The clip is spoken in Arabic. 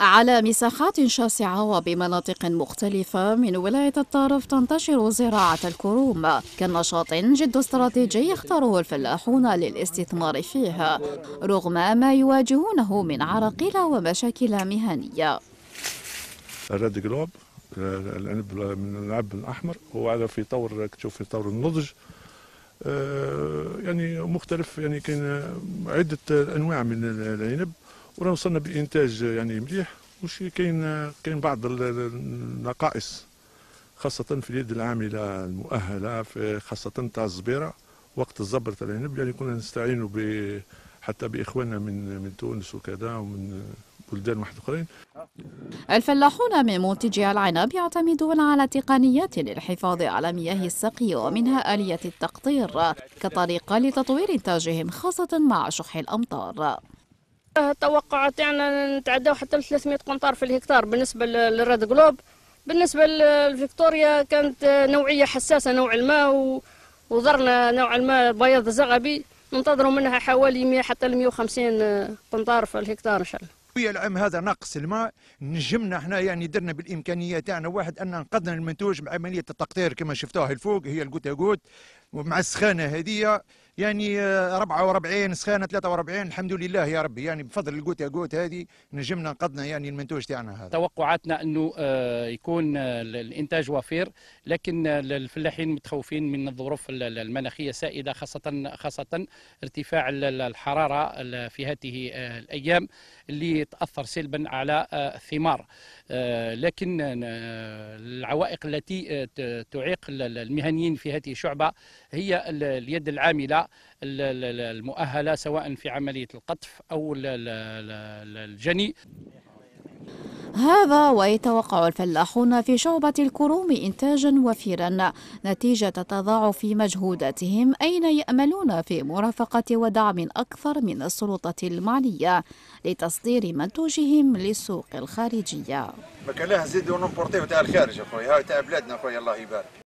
على مساحات شاسعة وبمناطق مختلفة من ولاية الطرف تنتشر زراعة الكروم كنشاط جد استراتيجي يختاره الفلاحون للاستثمار فيها رغم ما يواجهونه من عراقيل ومشاكل مهنية الريد جلوب العنب من العنب الاحمر هو هذا في طور تشوف في طور النضج آه، يعني مختلف يعني كاين عده انواع من العنب ورانا وصلنا بانتاج يعني مليح وشي كاين كاين بعض النقائص خاصة في اليد العاملة المؤهلة في خاصة تاع الزبيرة وقت الزبر تاع العنب يعني كنا نستعينوا ب حتى باخواننا من من تونس وكذا ومن بلدان واحد اخرين الفلاحون من منتجي العنب يعتمدون على تقنيات للحفاظ على مياه السقي ومنها آلية التقطير كطريقة لتطوير إنتاجهم خاصة مع شح الأمطار أه، توقعت تاعنا يعني نتعداو حتى ل 300 قنطار في الهكتار بالنسبه للريد جلوب بالنسبه للفيكتوريا كانت نوعيه حساسه نوعا ما وضرنا نوعا ما بياض زغبي ننتظروا منها حوالي 100 حتى ل 150 أه، قنطار في الهكتار ان شاء الله ويا العام هذا ناقص الماء نجمنا احنا يعني درنا بالامكانيه تاعنا واحد ان نقدنا المنتوج بعمليه التقطير كما شفتوها الفوق هي الجوتا جوت ومع السخانه هذه يعني 44 آه، سخانه 43 الحمد لله يا ربي يعني بفضل الجوت جوت هذه نجمنا قدنا يعني المنتوج تاعنا هذا توقعاتنا انه آه، يكون آه، الانتاج وفير لكن الفلاحين متخوفين من الظروف المناخيه السائده خاصه خاصه ارتفاع الحراره في هذه الايام اللي تاثر سلبا على الثمار لكن العوائق التي تعيق المهنيين في هذه الشعبه هي اليد العامله المؤهله سواء في عمليه القطف او الجني هذا ويتوقع الفلاحون في شعبة الكروم إنتاجا وفيرا نتيجة تضاعف مجهوداتهم أين يأملون في مرافقة ودعم أكثر من السلطة المعنية لتصدير منتوجهم للسوق الخارجية. ما كان لها زيد تاع الخارج أخويا هاي تاع بلادنا أخويا الله يبارك.